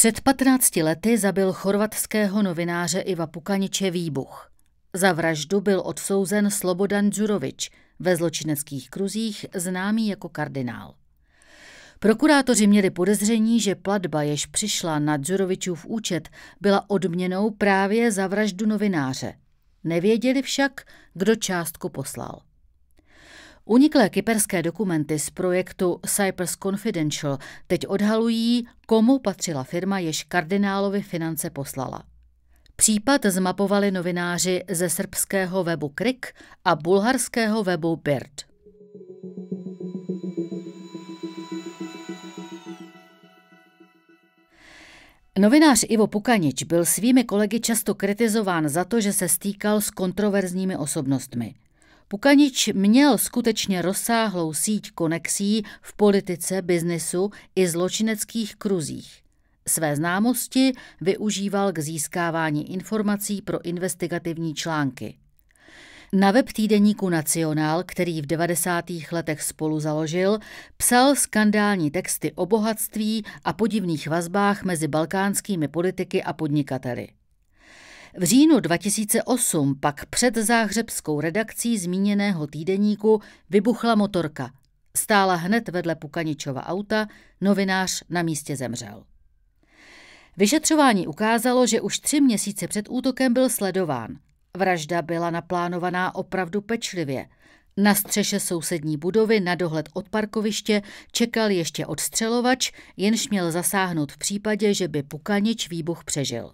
Před 15 lety zabil chorvatského novináře Iva Pukaniče výbuch. Za vraždu byl odsouzen Slobodan Džurovič, ve zločineckých kruzích známý jako kardinál. Prokurátoři měli podezření, že platba, jež přišla na Džurovičův účet, byla odměnou právě za vraždu novináře. Nevěděli však, kdo částku poslal. Uniklé kyperské dokumenty z projektu Cyprus Confidential teď odhalují, komu patřila firma, jež kardinálovi finance poslala. Případ zmapovali novináři ze srbského webu Krik a bulharského webu Bird. Novinář Ivo Pukanič byl svými kolegy často kritizován za to, že se stýkal s kontroverzními osobnostmi – Pukanič měl skutečně rozsáhlou síť konexí v politice, biznesu i zločineckých kruzích. Své známosti využíval k získávání informací pro investigativní články. Na web týdeníku Nacionál, který v 90. letech spolu založil, psal skandální texty o bohatství a podivných vazbách mezi balkánskými politiky a podnikateli. V říjnu 2008 pak před záhřebskou redakcí zmíněného týdeníku vybuchla motorka. Stála hned vedle Pukaničova auta, novinář na místě zemřel. Vyšetřování ukázalo, že už tři měsíce před útokem byl sledován. Vražda byla naplánovaná opravdu pečlivě. Na střeše sousední budovy na dohled od parkoviště čekal ještě odstřelovač, jenž měl zasáhnout v případě, že by Pukanič výbuch přežil.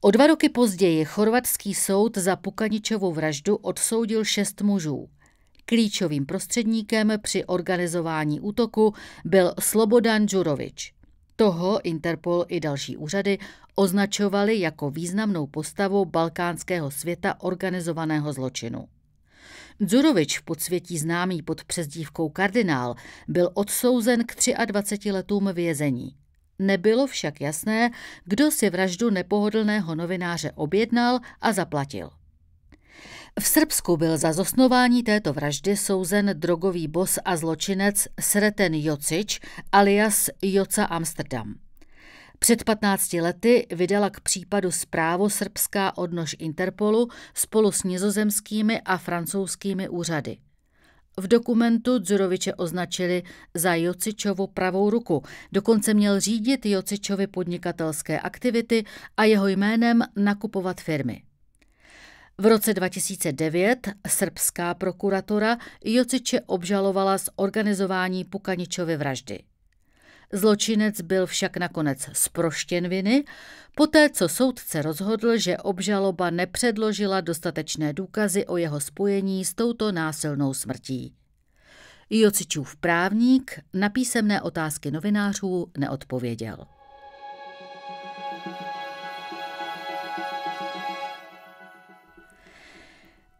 O dva roky později chorvatský soud za Pukaničovu vraždu odsoudil šest mužů. Klíčovým prostředníkem při organizování útoku byl Slobodan Džurovič. Toho Interpol i další úřady označovali jako významnou postavu balkánského světa organizovaného zločinu. Dzurovič, v podsvětí známý pod přezdívkou kardinál, byl odsouzen k 23 letům vězení. Nebylo však jasné, kdo si vraždu nepohodlného novináře objednal a zaplatil. V Srbsku byl za zosnování této vraždy souzen drogový bos a zločinec Sreten Jocič alias Joca Amsterdam. Před 15 lety vydala k případu zprávu srbská odnož Interpolu spolu s nizozemskými a francouzskými úřady. V dokumentu Dzuroviče označili za Jocičovu pravou ruku. Dokonce měl řídit Jocičovi podnikatelské aktivity a jeho jménem nakupovat firmy. V roce 2009 srbská prokuratura Jociče obžalovala z organizování Pukaničovy vraždy. Zločinec byl však nakonec sproštěn viny, poté co soudce rozhodl, že obžaloba nepředložila dostatečné důkazy o jeho spojení s touto násilnou smrtí. Jocičův právník na písemné otázky novinářů neodpověděl.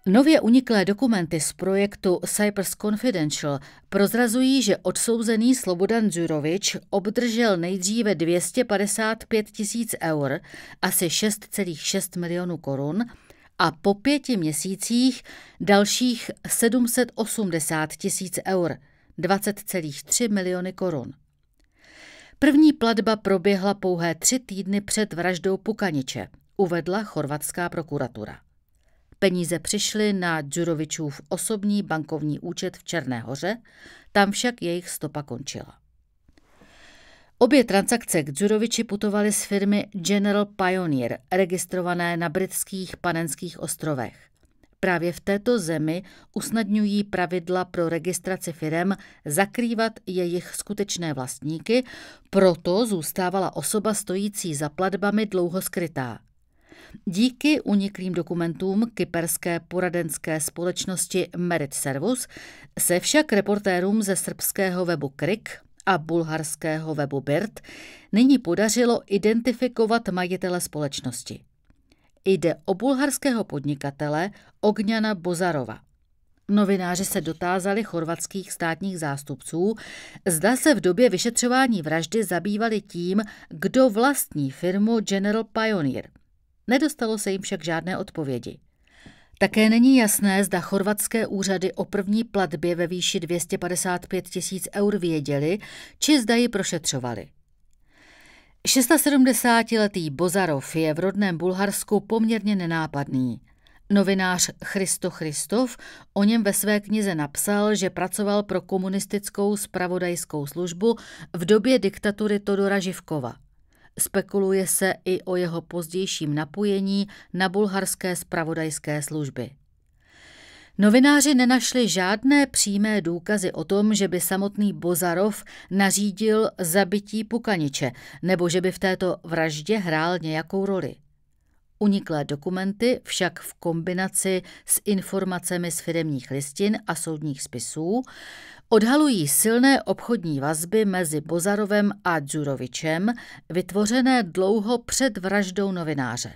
Nově uniklé dokumenty z projektu Cypress Confidential prozrazují, že odsouzený Slobodan Dzurovič obdržel nejdříve 255 tisíc eur, asi 6,6 milionů korun, a po pěti měsících dalších 780 tisíc eur, 20,3 miliony korun. První platba proběhla pouhé tři týdny před vraždou Pukaniče, uvedla chorvatská prokuratura. Peníze přišly na Džurovičův osobní bankovní účet v Černé hoře, tam však jejich stopa končila. Obě transakce k Džuroviči putovaly z firmy General Pioneer, registrované na britských panenských ostrovech. Právě v této zemi usnadňují pravidla pro registraci firem zakrývat jejich skutečné vlastníky, proto zůstávala osoba stojící za platbami dlouho skrytá. Díky uniklým dokumentům kyperské poradenské společnosti Merit Servus se však reportérům ze srbského webu Krik a bulharského webu BIRT nyní podařilo identifikovat majitele společnosti. Jde o bulharského podnikatele Ogňana Bozarova. Novináři se dotázali chorvatských státních zástupců, zda se v době vyšetřování vraždy zabývali tím, kdo vlastní firmu General Pioneer. Nedostalo se jim však žádné odpovědi. Také není jasné, zda chorvatské úřady o první platbě ve výši 255 tisíc eur věděli, či zda ji prošetřovali. 76 letý Bozarov je v rodném Bulharsku poměrně nenápadný. Novinář Christo Christov o něm ve své knize napsal, že pracoval pro komunistickou spravodajskou službu v době diktatury Todora Živkova. Spekuluje se i o jeho pozdějším napojení na bulharské spravodajské služby. Novináři nenašli žádné přímé důkazy o tom, že by samotný Bozarov nařídil zabití Pukaniče nebo že by v této vraždě hrál nějakou roli. Uniklé dokumenty však v kombinaci s informacemi z firemních listin a soudních spisů odhalují silné obchodní vazby mezi Bozarovem a Džurovičem, vytvořené dlouho před vraždou novináře.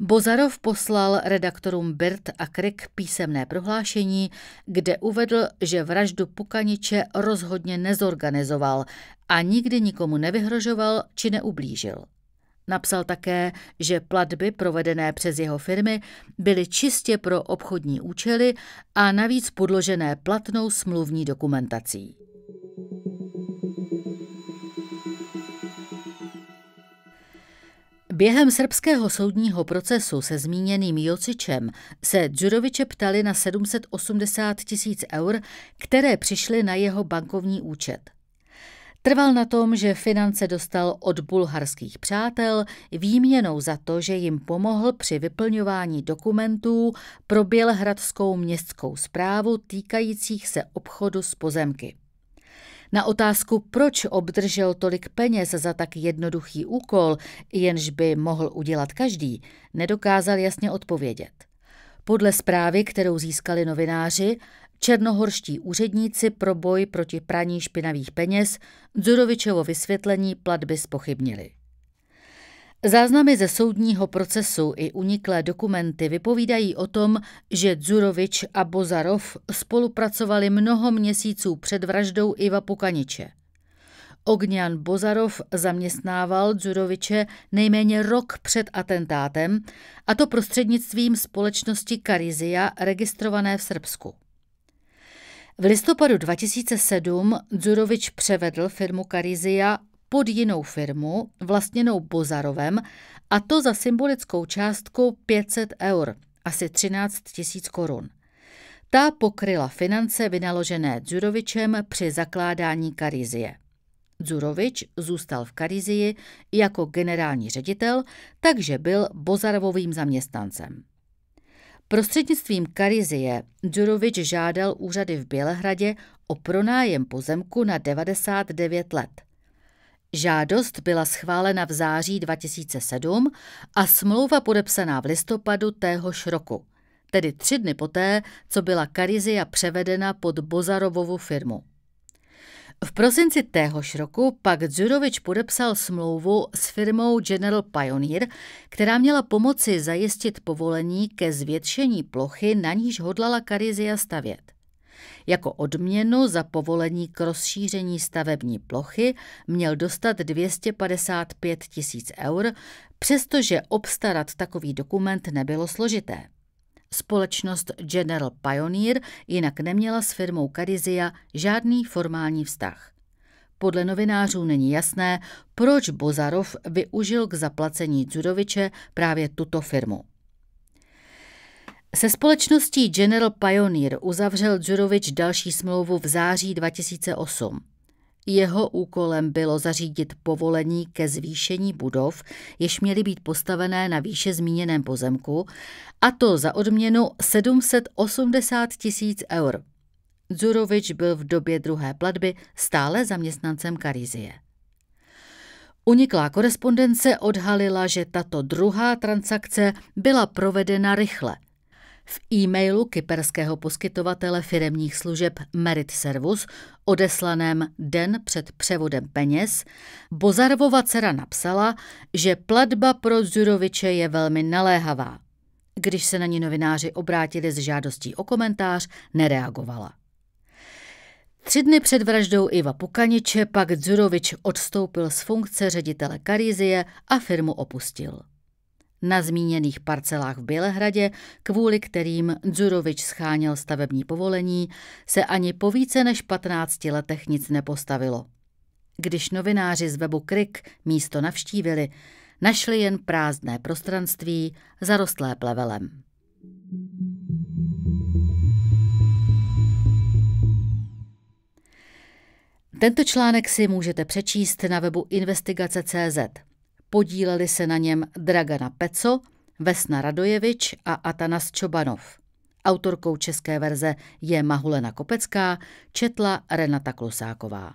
Bozarov poslal redaktorům Birt a Krik písemné prohlášení, kde uvedl, že vraždu Pukaniče rozhodně nezorganizoval a nikdy nikomu nevyhrožoval či neublížil. Napsal také, že platby provedené přes jeho firmy byly čistě pro obchodní účely a navíc podložené platnou smluvní dokumentací. Během srbského soudního procesu se zmíněným Jocičem se Džuroviče ptali na 780 tisíc eur, které přišly na jeho bankovní účet. Trval na tom, že finance dostal od bulharských přátel výměnou za to, že jim pomohl při vyplňování dokumentů pro Bělhradskou městskou zprávu týkajících se obchodu s pozemky. Na otázku, proč obdržel tolik peněz za tak jednoduchý úkol, jenž by mohl udělat každý, nedokázal jasně odpovědět. Podle zprávy, kterou získali novináři, Černohorští úředníci pro boj proti praní špinavých peněz Dzurovičovo vysvětlení platby spochybnili. Záznamy ze soudního procesu i uniklé dokumenty vypovídají o tom, že Dzurovič a Bozarov spolupracovali mnoho měsíců před vraždou Iva Pukaniče. Ognian Bozarov zaměstnával Dzuroviče nejméně rok před atentátem, a to prostřednictvím společnosti Karizia registrované v Srbsku. V listopadu 2007 Dzurovič převedl firmu Karizia pod jinou firmu, vlastněnou Bozarovem, a to za symbolickou částku 500 eur, asi 13 tisíc korun. Ta pokryla finance vynaložené Dzurovičem při zakládání Karizie. Dzurovič zůstal v Karizii jako generální ředitel, takže byl Bozarovovým zaměstnancem. Prostřednictvím Karizie Djurovič žádal úřady v Bělehradě o pronájem pozemku na 99 let. Žádost byla schválena v září 2007 a smlouva podepsaná v listopadu téhož roku, tedy tři dny poté, co byla Karizia převedena pod Bozarovovu firmu. V prosinci téhož roku pak Dzurovič podepsal smlouvu s firmou General Pioneer, která měla pomoci zajistit povolení ke zvětšení plochy, na níž hodlala Karizia stavět. Jako odměnu za povolení k rozšíření stavební plochy měl dostat 255 tisíc eur, přestože obstarat takový dokument nebylo složité. Společnost General Pioneer jinak neměla s firmou Carizia žádný formální vztah. Podle novinářů není jasné, proč Bozarov využil k zaplacení Dzuroviče právě tuto firmu. Se společností General Pioneer uzavřel Dzurovič další smlouvu v září 2008. Jeho úkolem bylo zařídit povolení ke zvýšení budov, jež měly být postavené na výše zmíněném pozemku, a to za odměnu 780 tisíc eur. Zurovič byl v době druhé platby stále zaměstnancem Karizie. Uniklá korespondence odhalila, že tato druhá transakce byla provedena rychle, v e-mailu kyperského poskytovatele firemních služeb Merit Servus, odeslaném den před převodem peněz, Bozarvova dcera napsala, že platba pro Zuroviče je velmi naléhavá. Když se na ní novináři obrátili s žádostí o komentář, nereagovala. Tři dny před vraždou Iva Pukaniče pak Zurovič odstoupil z funkce ředitele Karizie a firmu opustil na zmíněných parcelách v Bělehradě, kvůli kterým Dzurovič scháněl stavební povolení, se ani po více než 15 letech nic nepostavilo. Když novináři z webu Krik místo navštívili, našli jen prázdné prostranství zarostlé plevelem. Tento článek si můžete přečíst na webu investigace.cz. Podíleli se na něm Dragana Peco, Vesna Radojevič a Atanas Čobanov. Autorkou české verze je Mahulena Kopecká, četla Renata Klusáková.